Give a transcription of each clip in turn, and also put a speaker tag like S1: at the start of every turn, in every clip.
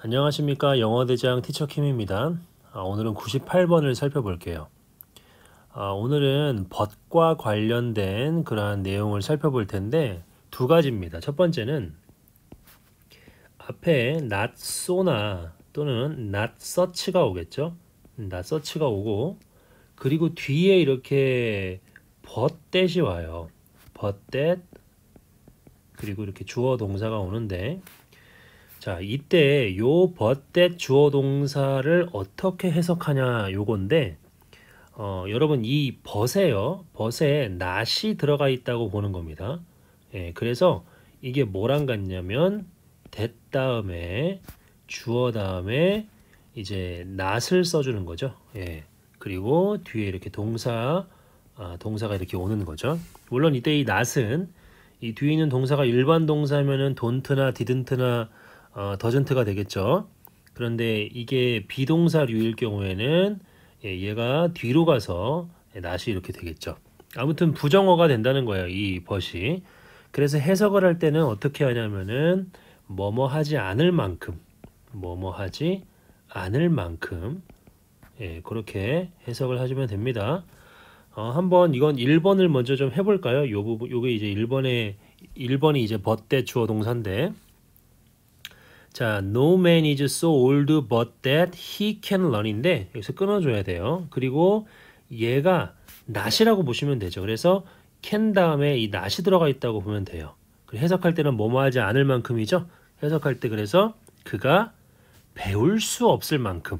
S1: 안녕하십니까 영어대장 티처킴입니다. 아, 오늘은 98번을 살펴볼게요. 아, 오늘은 벗과 관련된 그러한 내용을 살펴볼 텐데 두 가지입니다. 첫 번째는 앞에 not so나 또는 not such가 오겠죠. not such가 오고 그리고 뒤에 이렇게 but that이 와요. but that 그리고 이렇게 주어 동사가 오는데 자, 이때 요버댓 주어 동사를 어떻게 해석하냐 요건데 어, 여러분 이버에요 벗에 낫이 들어가 있다고 보는 겁니다. 예, 그래서 이게 뭐랑 같냐면 됐 다음에 주어 다음에 이제 낫을 써주는 거죠. 예. 그리고 뒤에 이렇게 동사 아, 동사가 이렇게 오는 거죠. 물론 이때 이 낫은 이 뒤에 있는 동사가 일반 동사면은 돈트나 디든트나 어, 더젠트가 되겠죠. 그런데 이게 비동사류일 경우에는 예, 얘가 뒤로 가서 낫이 이렇게 되겠죠. 아무튼 부정어가 된다는 거예요. 이 버시. 그래서 해석을 할 때는 어떻게 하냐면은 뭐뭐 하지 않을 만큼 뭐뭐 하지 않을 만큼 예, 그렇게 해석을 하시면 됩니다. 어, 한번 이건 1번을 먼저 좀 해볼까요? 요 부분, 요게 이제 1번에 1번이 이제 벗대 주어 동사인데 자, no man is so old but that he can r n 인데 여기서 끊어줘야 돼요. 그리고 얘가 낫이라고 보시면 되죠. 그래서 can 다음에 이 낫이 들어가 있다고 보면 돼요. 해석할 때는 뭐뭐 하지 않을 만큼이죠. 해석할 때 그래서 그가 배울 수 없을 만큼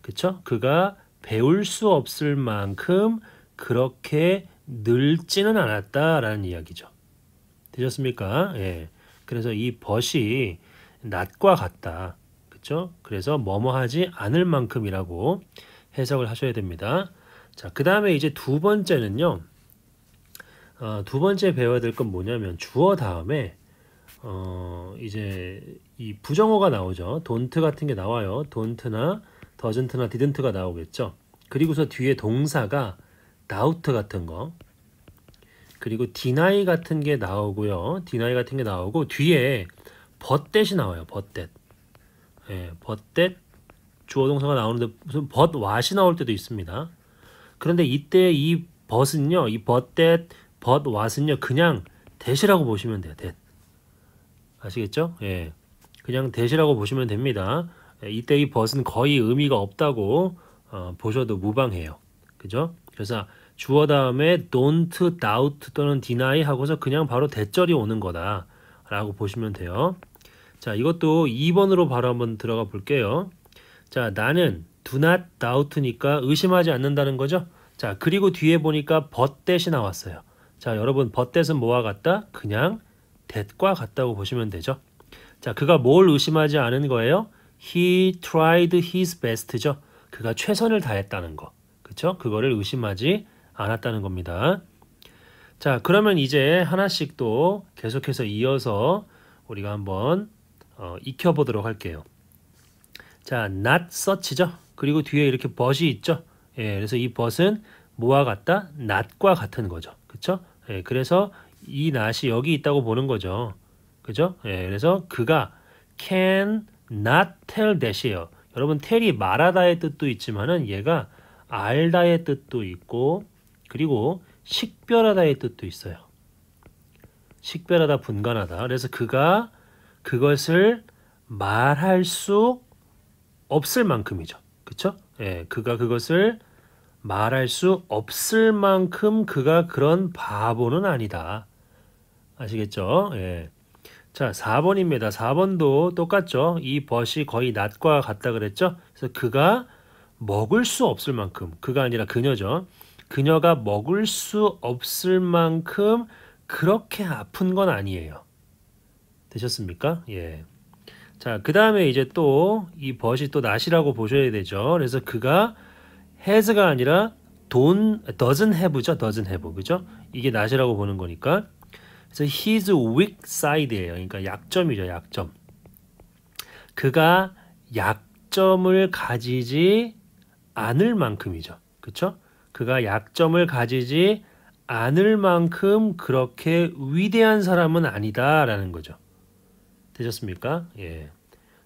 S1: 그쵸? 그가 배울 수 없을 만큼 그렇게 늘지는 않았다라는 이야기죠. 되셨습니까? 예. 그래서 이 벗이 낮과 같다. 그렇죠? 그래서 뭐뭐하지 않을 만큼이라고 해석을 하셔야 됩니다. 자, 그 다음에 이제 두 번째는요. 어, 두 번째 배워야 될 건 뭐냐면 주어 다음에 어, 이제 이 부정어가 나오죠. 돈트 같은 게 나와요. 돈트나 더즌트나 디든트가 나오겠죠. 그리고서 뒤에 동사가 doubt 같은 거 그리고 deny 같은 게 나오고요. deny 같은 게 나오고 뒤에 버댓이 나와요. 버댓 예, 버댓 주어 동사가 나오는데 무슨 벗왓이 나올 때도 있습니다. 그런데 이때 이 벗은요. 이 벗댓, 벗왓은요. 그냥 대시라고 보시면 돼요. 대. 아시겠죠? 예. 그냥 대시라고 보시면 됩니다. 예, 이때 이 벗은 거의 의미가 없다고 어, 보셔도 무방해요. 그죠? 그래서 주어 다음에 don't, doubt 또는 deny 하고서 그냥 바로 대절이 오는 거다. 라고 보시면 돼요. 자, 이것도 2번으로 바로 한번 들어가 볼게요. 자, 나는 do not doubt니까 의심하지 않는다는 거죠. 자, 그리고 뒤에 보니까 but 대신 나왔어요. 자, 여러분 but 대신 뭐와 같다? 그냥 that과 같다고 보시면 되죠. 자, 그가 뭘 의심하지 않은 거예요? He tried his best죠. 그가 최선을 다했다는 거. 그쵸? 그거를 의심하지 않았다는 겁니다. 자, 그러면 이제 하나씩 또 계속해서 이어서 우리가 한번 어, 익혀보도록 할게요. 자, not such죠. 그리고 뒤에 이렇게 but이 있죠. 예, 그래서 이 but은 뭐와 같다? not과 같은 거죠. 그쵸? 예, 그래서 이 not이 여기 있다고 보는 거죠. 그죠? 예, 그래서 그가 can not tell that이에요. 여러분 tell이 말하다의 뜻도 있지만은 얘가 알다의 뜻도 있고 그리고 식별하다의 뜻도 있어요. 식별하다, 분간하다. 그래서 그가 그것을 말할 수 없을 만큼이죠. 그렇죠? 예, 그가 그것을 말할 수 없을 만큼 그가 그런 바보는 아니다. 아시겠죠? 예. 자, 4번입니다. 4번도 똑같죠? 이 벗이 거의 낮과 같다 그랬죠? 그래서 그가 먹을 수 없을 만큼, 그가 아니라 그녀죠. 그녀가 먹을 수 없을 만큼 그렇게 아픈 건 아니에요. 되셨습니까? 예. 자, 그 다음에 이제 또이 벗이 또 낫이라고 보셔야 되죠. 그래서 그가 has가 아니라 돈 doesn't have죠. doesn't have. 그죠? 이게 낫이라고 보는 거니까. 그래서 his weak side예요. 그러니까 약점이죠. 약점. 그가 약점을 가지지 않을 만큼이죠. 그렇 그가 약점을 가지지 않을 만큼 그렇게 위대한 사람은 아니다라는 거죠. 되셨습니까? 예.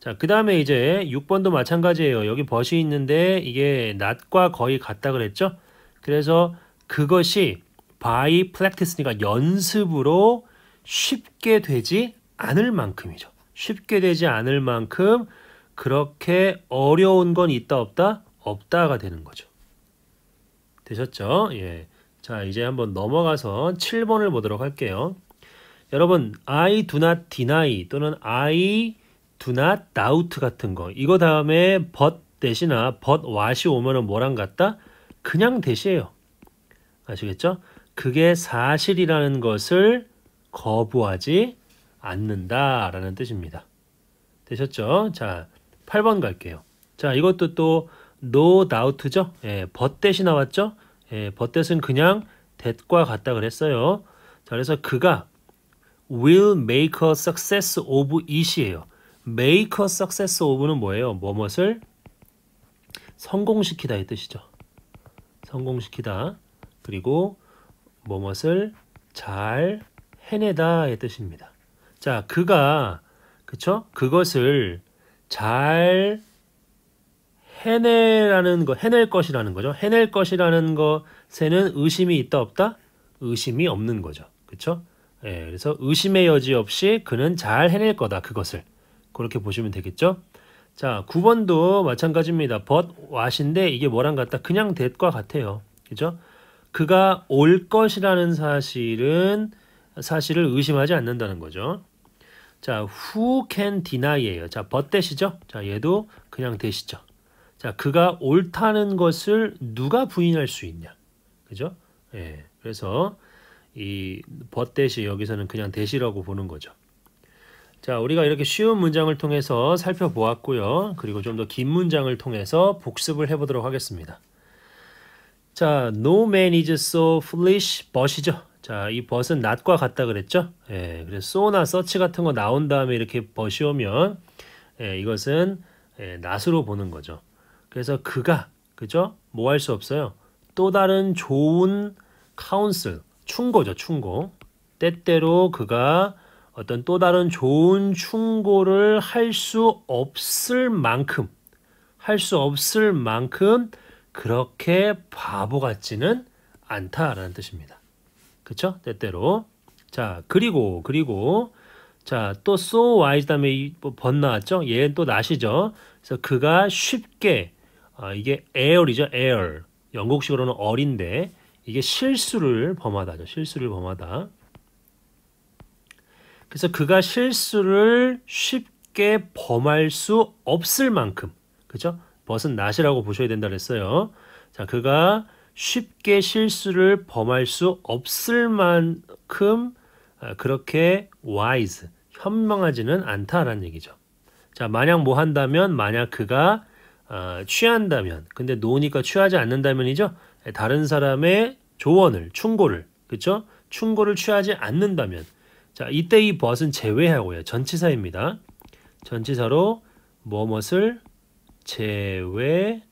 S1: 자, 그 다음에 이제 6번도 마찬가지예요. 여기 벗이 있는데 이게 낫과 거의 같다 그랬죠? 그래서 그것이 by practice니까 연습으로 쉽게 되지 않을 만큼이죠. 쉽게 되지 않을 만큼 그렇게 어려운 건 있다 없다? 없다가 되는 거죠. 되셨죠? 예. 자, 이제 한번 넘어가서 7번을 보도록 할게요. 여러분 I do not deny 또는 I do not doubt 같은 거 이거 다음에 but 대신아 but what이 오면은 뭐랑 같다? 그냥 대시예요. 아시겠죠? 그게 사실이라는 것을 거부하지 않는다라는 뜻입니다. 되셨죠? 자, 8번 갈게요. 자, 이것도 또 no doubt죠? 예, but 대신 나왔죠? 예, but 대신 그냥 that과 같다 그랬어요. 자, 그래서 그가 will make a success of it이에요. make a success of는 뭐예요? 뭐뭇을 성공시키다 이 뜻이죠. 성공시키다. 그리고 뭐뭇을 잘 해내다 의 뜻입니다. 자, 그가 그쵸? 그것을 잘 해내라는 거, 해낼 것이라는 거죠. 해낼 것이라는 것에는 의심이 있다 없다? 의심이 없는 거죠. 그쵸? 예, 그래서 의심의 여지 없이 그는 잘 해낼 거다 그것을 그렇게 보시면 되겠죠. 자, 9번도 마찬가지입니다. but what인데 이게 뭐랑 같다? 그냥 that과 같아요. 그죠? 그가 올 것이라는 사실은 사실을 의심하지 않는다는 거죠. 자, who can deny예요. 자, but that이죠. 자, 얘도 그냥 that이죠. 자, 그가 옳다는 것을 누가 부인할 수 있냐. 그죠? 예. 그래서 이버대이 여기서는 그냥 대시라고 보는 거죠. 자, 우리가 이렇게 쉬운 문장을 통해서 살펴보았고요. 그리고 좀 더 긴 문장을 통해서 복습을 해보도록 하겠습니다. 자, no man is so foolish but이죠. 자, 이 but은 not과 같다 그랬죠? 예, 그래서 so나 such 같은 거 나온 다음에 이렇게 but이 오면 예, 이것은 예, not으로 보는 거죠. 그래서 그가, 그죠? 뭐 할 수 없어요. 또 다른 좋은 카운슬, 충고죠, 충고. 때때로 그가 어떤 또 다른 좋은 충고를 할 수 없을 만큼, 할 수 없을 만큼 그렇게 바보 같지는 않다라는 뜻입니다. 그쵸? 때때로. 자, 그리고, 그리고, 자, 또 so wise 다음에 뭐 번 나왔죠? 얘는 또나시죠 그래서 그가 쉽게, 아, 이게 air이죠, air. 영국식으로는 어린데, 이게 실수를 범하다죠. 실수를 범하다. 그래서 그가 실수를 쉽게 범할 수 없을 만큼 그죠? 벗은 낫이라고 보셔야 된다 그랬어요. 자, 그가 쉽게 실수를 범할 수 없을 만큼 아, 그렇게 wise, 현명하지는 않다라는 얘기죠. 자, 만약 뭐 한다면, 만약 그가 아, 취한다면, 근데 노니까 취하지 않는다면이죠. 다른 사람의 조언을 충고를 그쵸 충고를 취하지 않는다면 자 이때 이 벗은 제외하고요 전치사입니다. 전치사로 뭐뭇을 제외하고예요.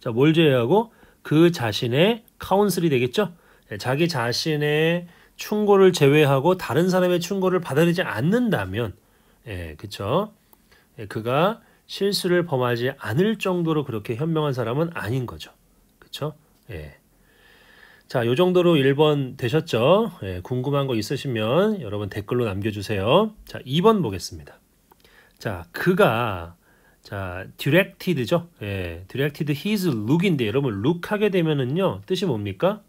S1: 자 뭘 제외하고 그 자신의 카운슬이 되겠죠? 예, 자기 자신의 충고를 제외하고 다른 사람의 충고를 받아들이지 않는다면 예, 그쵸? 예, 그가 실수를 범하지 않을 정도로 그렇게 현명한 사람은 아닌 거죠. 그쵸? 예. 자, 요 정도로 1번 되셨죠? 예, 궁금한 거 있으시면 여러분 댓글로 남겨주세요. 자, 2번 보겠습니다. 자, 그가 자, directed죠? 예, directed his look인데 여러분 look 하게 되면은요 뜻이 뭡니까?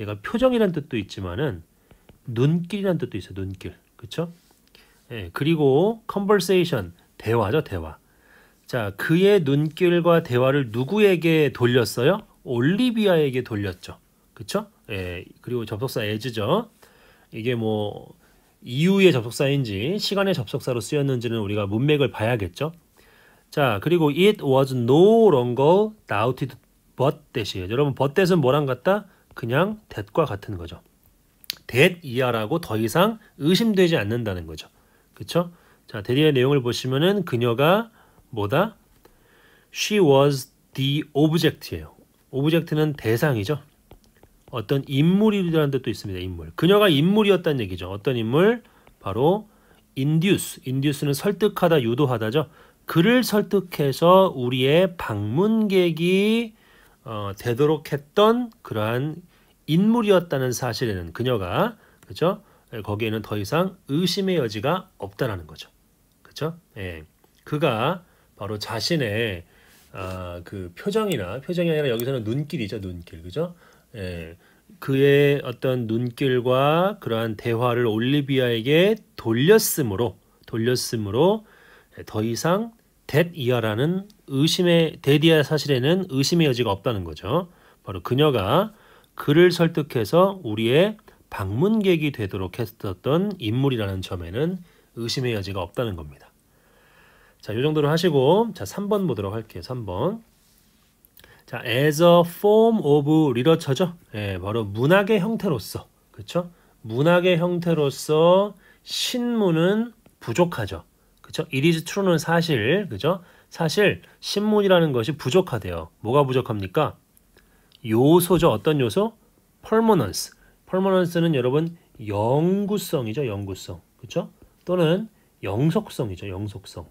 S1: 얘가 표정이란 뜻도 있지만은 눈길이란 뜻도 있어요. 눈길, 그쵸 예, 그리고 conversation 대화죠, 대화. 자, 그의 눈길과 대화를 누구에게 돌렸어요? 올리비아에게 돌렸죠. 그쵸? 예, 그리고 접속사 as죠. 이게 뭐 이유의 접속사인지 시간의 접속사로 쓰였는지는 우리가 문맥을 봐야겠죠. 자, 그리고 it was no longer doubted but that이에요. 여러분 but that은 뭐랑 같다? 그냥 that과 같은 거죠. that 이하라고 더 이상 의심되지 않는다는 거죠. 그쵸? 자, 대리의 내용을 보시면은 그녀가 뭐다? She was the object예요. object는 대상이죠. 어떤 인물이라는 뜻도 있습니다. 인물. 그녀가 인물이었다는 얘기죠. 어떤 인물? 바로 인듀스. 인듀스는 설득하다, 유도하다죠. 그를 설득해서 우리의 방문객이 어, 되도록 했던 그러한 인물이었다는 사실에는 그녀가 그죠? 거기에는 더 이상 의심의 여지가 없다라는 거죠. 그죠? 예. 그가 바로 자신의 아, 그 표정이나 표정이 아니라 여기서는 눈길이죠. 눈길. 그죠? 예, 그의 어떤 눈길과 그러한 대화를 올리비아에게 돌렸으므로 돌렸으므로 더 이상 데이어라는 의심의 데디아 사실에는 의심의 여지가 없다는 거죠. 바로 그녀가 그를 설득해서 우리의 방문객이 되도록 했었던 인물이라는 점에는 의심의 여지가 없다는 겁니다. 자, 요 정도로 하시고 자, 3번 보도록 할게요. 3번. 자, as a form of 리러처죠. 예, 바로 문학의 형태로서. 그렇죠? 문학의 형태로서 신문은 부족하죠. 그렇죠? It is true는 사실. 그죠? 사실 신문이라는 것이 부족하대요. 뭐가 부족합니까? 요소죠. 어떤 요소? permanence. permanence는 여러분 영구성이죠. 영구성. 그렇죠? 또는 영속성이죠. 영속성.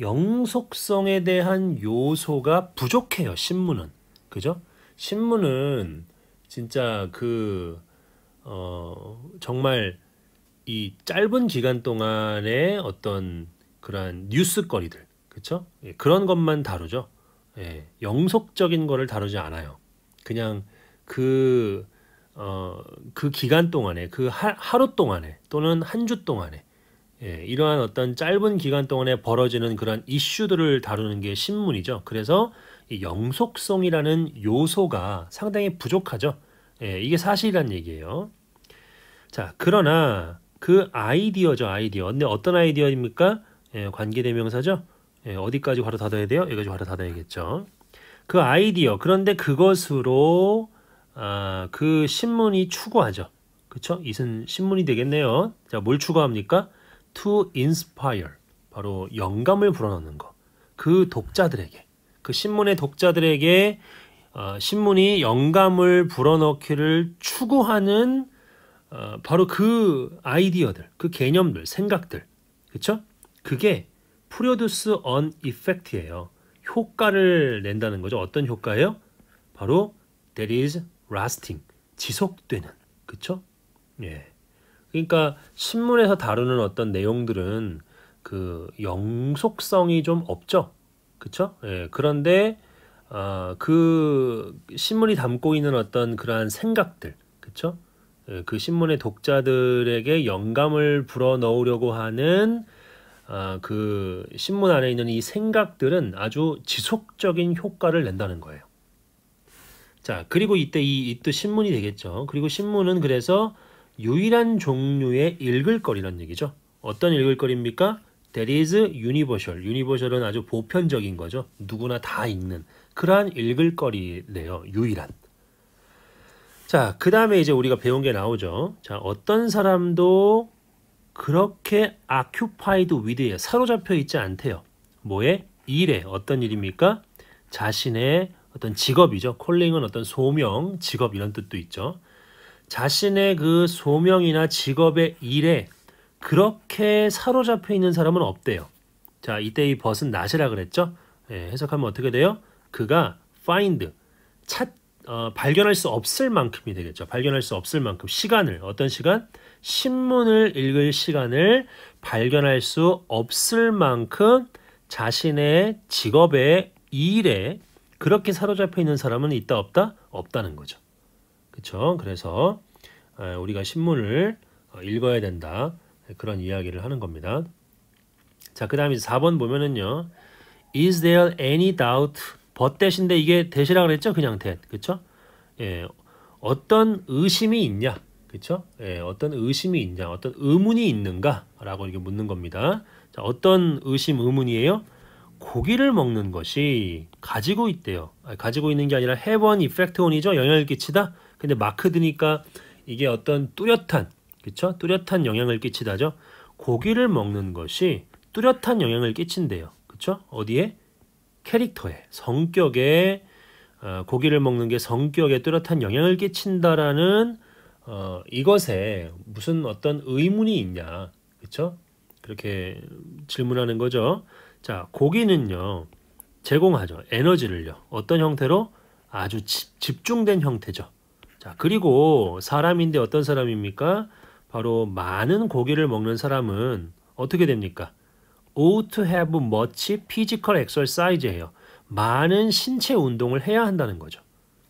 S1: 영속성에 대한 요소가 부족해요. 신문은. 그죠? 신문은 진짜 그, 어, 정말 이 짧은 기간 동안의 어떤 그러 뉴스거리들. 그쵸? 예, 그런 것만 다루죠. 예, 영속적인 거를 다루지 않아요. 그냥 그, 어, 그 기간 동안에, 그 하, 하루 동안에, 또는 한 주 동안에, 예, 이러한 어떤 짧은 기간 동안에 벌어지는 그런 이슈들을 다루는 게 신문이죠. 그래서 이 영속성이라는 요소가 상당히 부족하죠. 예, 이게 사실이란 얘기예요. 자, 그러나 그 아이디어죠, 아이디어. 근데 어떤 아이디어입니까? 예, 관계대명사죠. 예, 어디까지 괄호 닫아야 돼요? 여기까지 괄호 닫아야겠죠. 그 아이디어. 그런데 그것으로 아, 그 신문이 추구하죠. 그쵸? 이은 신문이 되겠네요. 자, 뭘 추구합니까? to inspire 바로 영감을 불어넣는 것. 그 독자들에게 그 신문의 독자들에게 어, 신문이 영감을 불어넣기를 추구하는 어, 바로 그 아이디어들, 그 개념들, 생각들, 그쵸 그게 프로듀스 언 이펙트예요. 효과를 낸다는 거죠. 어떤 효과예요? 바로 that is lasting, 지속되는, 그렇죠? 예. 그러니까 신문에서 다루는 어떤 내용들은 그 영속성이 좀 없죠. 그렇죠? 예, 그런데 어, 그 신문이 담고 있는 어떤 그러한 생각들, 그렇죠? 예, 그 신문의 독자들에게 영감을 불어 넣으려고 하는 어, 그 신문 안에 있는 이 생각들은 아주 지속적인 효과를 낸다는 거예요. 자, 그리고 이때 이, 이때 신문이 되겠죠. 그리고 신문은 그래서 유일한 종류의 읽을거리란 얘기죠. 어떤 읽을거리입니까? That is universal. 유니버셜은 아주 보편적인 거죠. 누구나 다 읽는 그러한 읽을거리네요. 유일한. 자, 그 다음에 이제 우리가 배운 게 나오죠. 자, 어떤 사람도 그렇게 occupied with에 사로잡혀 있지 않대요. 뭐에? 일에. 어떤 일입니까? 자신의 어떤 직업이죠. 콜링은 어떤 소명, 직업 이런 뜻도 있죠. 자신의 그 소명이나 직업의 일에 그렇게 사로잡혀 있는 사람은 없대요. 자, 이때 이 벗은 낫이라 그랬죠? 예, 해석하면 어떻게 돼요? 그가 find, 찾, 어, 발견할 수 없을 만큼이 되겠죠. 발견할 수 없을 만큼 시간을 어떤 시간? 신문을 읽을 시간을 발견할 수 없을 만큼 자신의 직업의 일에 그렇게 사로잡혀 있는 사람은 있다 없다 없다는 거죠. 그렇죠? 그래서 우리가 신문을 어, 읽어야 된다. 그런 이야기를 하는 겁니다. 자, 그 다음에 4번 보면은요. Is there any doubt? but 대신데 이게 대시라고 그랬죠? 그냥 that. 그쵸? 예. 어떤 의심이 있냐? 그쵸? 예. 어떤 의심이 있냐? 어떤 의문이 있는가? 라고 이렇게 묻는 겁니다. 자, 어떤 의심, 의문이에요? 고기를 먹는 것이 가지고 있대요. 아 가지고 있는 게 아니라 have an effect on이죠? 영향을 끼치다? 근데 마크 드니까 이게 어떤 뚜렷한 그쵸? 뚜렷한 영향을 끼치다죠. 고기를 먹는 것이 뚜렷한 영향을 끼친대요. 그쵸? 어디에? 캐릭터에, 성격에 어, 고기를 먹는 게 성격에 뚜렷한 영향을 끼친다라는 어, 이것에 무슨 어떤 의문이 있냐. 그쵸? 그렇게 질문하는 거죠. 자, 고기는요. 제공하죠. 에너지를요. 어떤 형태로? 아주 집, 집중된 형태죠. 자, 그리고 사람인데 어떤 사람입니까? 바로 많은 고기를 먹는 사람은 어떻게 됩니까? ought to have much physical exercise예요. 많은 신체 운동을 해야 한다는 거죠.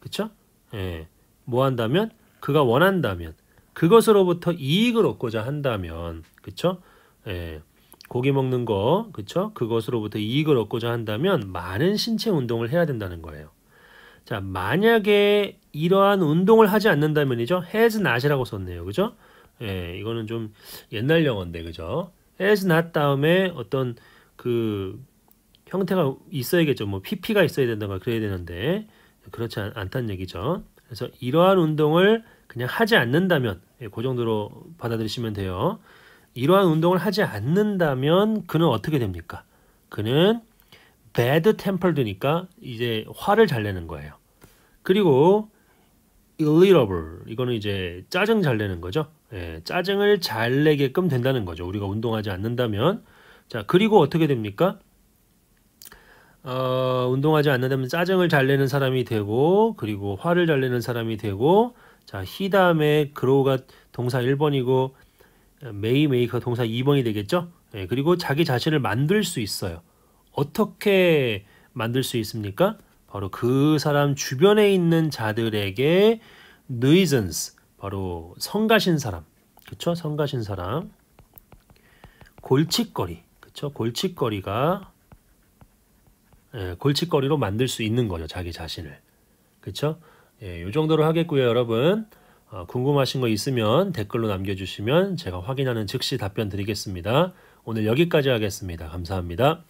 S1: 그쵸? 예. 뭐 한다면? 그가 원한다면. 그것으로부터 이익을 얻고자 한다면. 그쵸? 예. 고기 먹는 거. 그쵸? 그것으로부터 이익을 얻고자 한다면 많은 신체 운동을 해야 된다는 거예요. 자, 만약에 이러한 운동을 하지 않는다면이죠. has not이라고 썼네요. 그죠? 예, 이거는 좀 옛날 영어인데, 그죠? has not 다음에 어떤 그 형태가 있어야겠죠. 뭐 pp가 있어야 된다가 그래야 되는데 그렇지 않, 다는 얘기죠. 그래서 이러한 운동을 그냥 하지 않는다면 예, 그 정도로 받아들이시면 돼요. 이러한 운동을 하지 않는다면 그는 어떻게 됩니까? 그는 bad t e m p e r e 니까 이제 화를 잘 내는 거예요. 그리고 i l l i t a b l e 이거는 이제 짜증 잘 내는 거죠. 예, 짜증을 잘 내게끔 된다는 거죠. 우리가 운동하지 않는다면 자 그리고 어떻게 됩니까? 어, 운동하지 않는다면 짜증을 잘 내는 사람이 되고 그리고 화를 잘 내는 사람이 되고 자 he 다음에 그로우가 동사 1번이고 메이 메이커 동사 2번이 되겠죠. 예, 그리고 자기 자신을 만들 수 있어요. 어떻게 만들 수 있습니까? 바로 그 사람 주변에 있는 자들에게 nuisance 바로 성가신 사람 그쵸 성가신 사람 골칫거리 그쵸 골칫거리가 예, 골칫거리로 만들 수 있는 거죠 자기 자신을 그쵸 예, 요 정도로 하겠고요 여러분 어, 궁금하신 거 있으면 댓글로 남겨주시면 제가 확인하는 즉시 답변 드리겠습니다 오늘 여기까지 하겠습니다 감사합니다